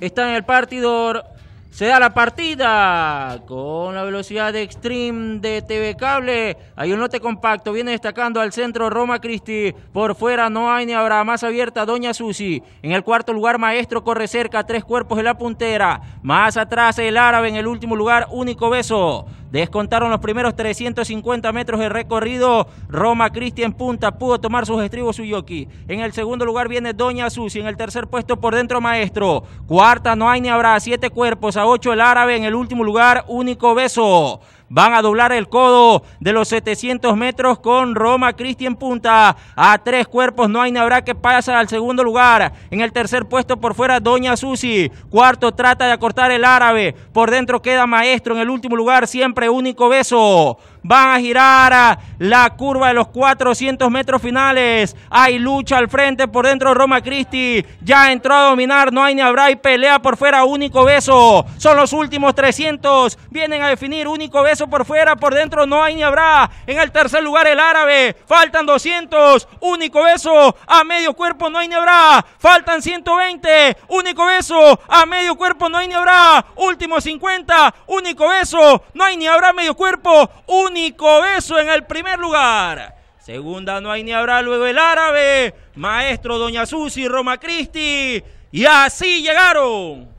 Está en el partidor se da la partida con la velocidad de extreme de TV Cable. Hay un lote compacto, viene destacando al centro Roma Cristi. Por fuera no hay ni habrá más abierta Doña Susi. En el cuarto lugar Maestro corre cerca, tres cuerpos en la puntera. Más atrás el árabe en el último lugar, único beso. Descontaron los primeros 350 metros de recorrido. Roma Cristi en punta pudo tomar sus estribos Suyoki. En el segundo lugar viene Doña Susi. En el tercer puesto por dentro Maestro. Cuarta no hay ni habrá, siete cuerpos. 8 el árabe en el último lugar, único beso. Van a doblar el codo de los 700 metros con Roma Cristi en punta. A tres cuerpos no hay habrá que pasa al segundo lugar. En el tercer puesto por fuera Doña Susi. Cuarto trata de acortar el árabe. Por dentro queda Maestro en el último lugar. Siempre único beso van a girar la curva de los 400 metros finales. Hay lucha al frente por dentro Roma Cristi. Ya entró a dominar, no hay ni habrá y pelea por fuera. Único beso. Son los últimos 300. Vienen a definir único beso por fuera, por dentro no hay ni habrá. En el tercer lugar el árabe, faltan 200, único beso, a medio cuerpo no hay ni habrá. Faltan 120, único beso, a medio cuerpo no hay ni habrá. Último 50, único beso, no hay ni habrá medio cuerpo, único beso en el primer lugar. Segunda no hay ni habrá, luego el árabe, maestro Doña Susi, Roma Cristi. Y así llegaron